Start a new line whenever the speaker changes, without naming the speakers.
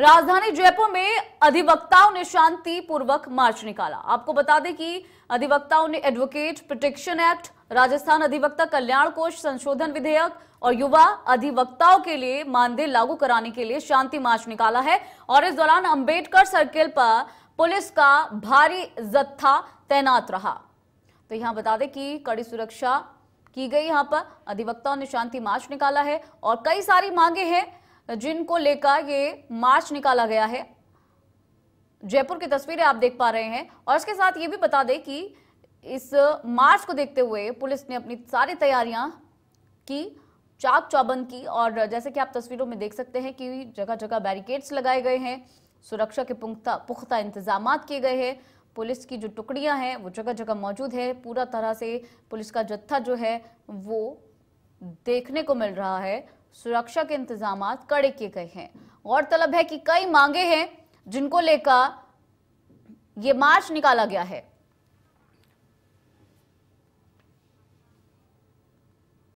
राजधानी जयपुर में अधिवक्ताओं ने शांति पूर्वक मार्च निकाला आपको बता दें कि अधिवक्ताओं ने एडवोकेट प्रोटेक्शन एक्ट राजस्थान अधिवक्ता कल्याण कोष संशोधन विधेयक और युवा अधिवक्ताओं के लिए मानदेय लागू कराने के लिए शांति मार्च निकाला है और इस दौरान अंबेडकर सर्किल पर पुलिस का भारी जत्था तैनात रहा तो यहां बता दें कि कड़ी सुरक्षा की गई यहां पर अधिवक्ताओं ने शांति मार्च निकाला है और कई सारी मांगे हैं जिनको लेकर ये मार्च निकाला गया है जयपुर की तस्वीरें आप देख पा रहे हैं और इसके साथ ये भी बता दें कि इस मार्च को देखते हुए पुलिस ने अपनी सारी तैयारियां की चाक चौबंद की और जैसे कि आप तस्वीरों में देख सकते हैं कि जगह जगह बैरिकेड्स लगाए गए हैं सुरक्षा के पुख्ता पुख्ता इंतजाम किए गए हैं पुलिस की जो टुकड़ियां हैं वो जगह जगह मौजूद है पूरा तरह से पुलिस का जत्था जो है वो देखने को मिल रहा है सुरक्षा के इंतजाम कड़े किए गए हैं गौरतलब है कि कई मांगे हैं जिनको लेकर यह मार्च निकाला गया है